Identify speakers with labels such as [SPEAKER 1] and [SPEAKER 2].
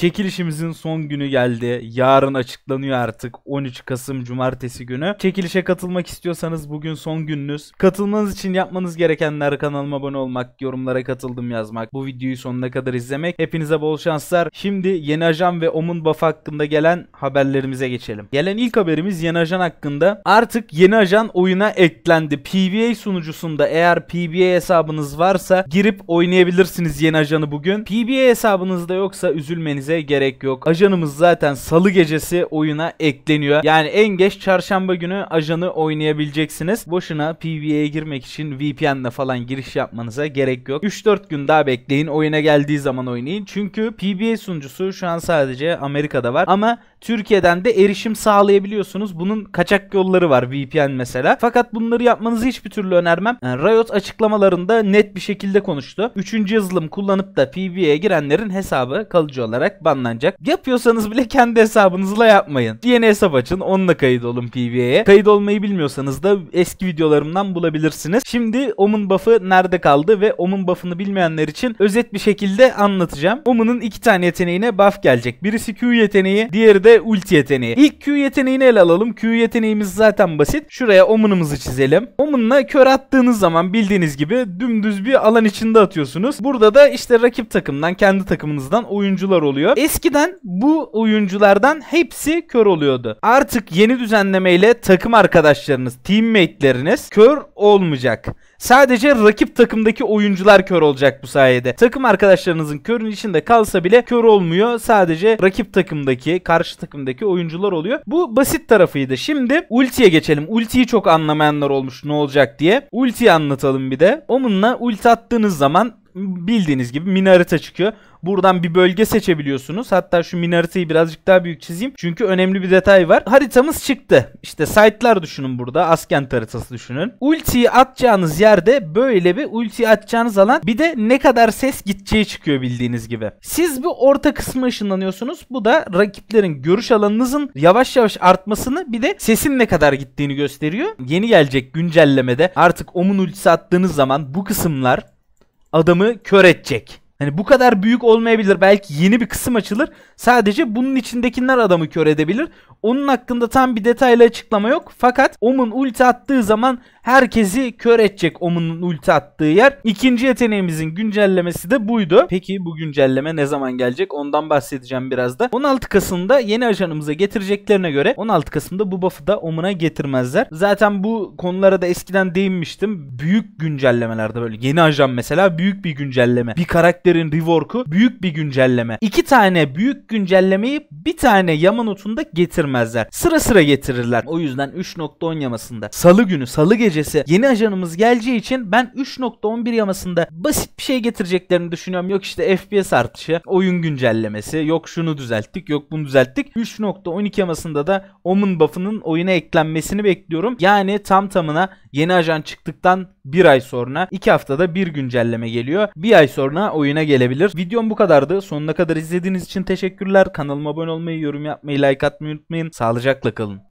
[SPEAKER 1] Çekilişimizin son günü geldi. Yarın açıklanıyor artık 13 Kasım Cumartesi günü. Çekilişe katılmak istiyorsanız bugün son gününüz. Katılmanız için yapmanız gerekenler kanalıma abone olmak, yorumlara katıldım yazmak, bu videoyu sonuna kadar izlemek. Hepinize bol şanslar. Şimdi Yeni Ajan ve Omun Buff hakkında gelen haberlerimize geçelim. Gelen ilk haberimiz Yeni Ajan hakkında. Artık Yeni Ajan oyuna eklendi. PBA sunucusunda eğer PBA hesabınız varsa girip oynayabilirsiniz Yeni Ajan'ı bugün. PBA hesabınızda yoksa üzülmenize beklememize gerek yok. Ajanımız zaten salı gecesi oyuna ekleniyor. Yani en geç çarşamba günü ajanı oynayabileceksiniz. Boşuna PvE'ye girmek için VPN'le falan giriş yapmanıza gerek yok. 3-4 gün daha bekleyin. Oyuna geldiği zaman oynayın. Çünkü PvE sunucusu şu an sadece Amerika'da var. Ama Türkiye'den de erişim sağlayabiliyorsunuz. Bunun kaçak yolları var VPN mesela. Fakat bunları yapmanızı hiçbir türlü önermem. Yani Riot açıklamalarında net bir şekilde konuştu. 3. yazılım kullanıp da PvE'ye girenlerin hesabı kalıcı olarak banlanacak Yapıyorsanız bile kendi hesabınızla yapmayın. Yeni hesap açın onunla kayıt olun PBA'ye. Kayıt olmayı bilmiyorsanız da eski videolarımdan bulabilirsiniz. Şimdi Omun buff'ı nerede kaldı ve Omun buff'ını bilmeyenler için özet bir şekilde anlatacağım. Omun'un iki tane yeteneğine buff gelecek. Birisi Q yeteneği diğeri de ulti yeteneği. İlk Q yeteneğini ele alalım. Q yeteneğimiz zaten basit. Şuraya Omun'umuzu çizelim. Omun'la kör attığınız zaman bildiğiniz gibi dümdüz bir alan içinde atıyorsunuz. Burada da işte rakip takımdan kendi takımınızdan oyuncular oluyor oluyor. Eskiden bu oyunculardan hepsi kör oluyordu. Artık yeni düzenlemeyle takım arkadaşlarınız, teammate'leriniz kör olmayacak. Sadece rakip takımdaki oyuncular kör olacak bu sayede. Takım arkadaşlarınızın körün içinde kalsa bile kör olmuyor. Sadece rakip takımdaki, karşı takımdaki oyuncular oluyor. Bu basit tarafıydı. Şimdi ultiye geçelim. Ultiyi çok anlamayanlar olmuş ne olacak diye. Ultiyi anlatalım bir de. Onunla ulti attığınız zaman bildiğiniz gibi mini çıkıyor. Buradan bir bölge seçebiliyorsunuz. Hatta şu mini birazcık daha büyük çizeyim. Çünkü önemli bir detay var. Haritamız çıktı. İşte site'lar düşünün burada. Askent haritası düşünün. Ultiyi atacağınız yerde böyle bir ultiyi atacağınız alan bir de ne kadar ses gideceği çıkıyor bildiğiniz gibi. Siz bir orta kısmı ışınlanıyorsunuz. Bu da rakiplerin görüş alanınızın yavaş yavaş artmasını bir de sesin ne kadar gittiğini gösteriyor. Yeni gelecek güncellemede artık omun ultisi attığınız zaman bu kısımlar adamı kör edecek. Hani bu kadar büyük olmayabilir. Belki yeni bir kısım açılır. Sadece bunun içindekiler adamı kör edebilir. Onun hakkında tam bir detaylı açıklama yok. Fakat Omun ulti attığı zaman herkesi kör edecek Omun'un ulti attığı yer. İkinci yeteneğimizin güncellemesi de buydu. Peki bu güncelleme ne zaman gelecek? Ondan bahsedeceğim biraz da. 16 Kasım'da yeni ajanımıza getireceklerine göre 16 Kasım'da bu buff'ı da Omun'a getirmezler. Zaten bu konulara da eskiden değinmiştim. Büyük güncellemelerde böyle yeni ajan mesela büyük bir güncelleme. Bir karakter Raidler'in rework'u büyük bir güncelleme. İki tane büyük güncellemeyi bir tane yama notunda getirmezler. Sıra sıra getirirler. O yüzden 3.10 yamasında salı günü salı gecesi yeni ajanımız geleceği için ben 3.11 yamasında basit bir şey getireceklerini düşünüyorum. Yok işte FPS artışı, oyun güncellemesi, yok şunu düzelttik, yok bunu düzelttik. 3.12 yamasında da Omen buff'ının oyuna eklenmesini bekliyorum. Yani tam tamına yeni ajan çıktıktan bir ay sonra iki haftada bir güncelleme geliyor. Bir ay sonra oyuna gündemine gelebilir. Videom bu kadardı. Sonuna kadar izlediğiniz için teşekkürler. Kanalıma abone olmayı, yorum yapmayı, like atmayı unutmayın. Sağlıcakla kalın.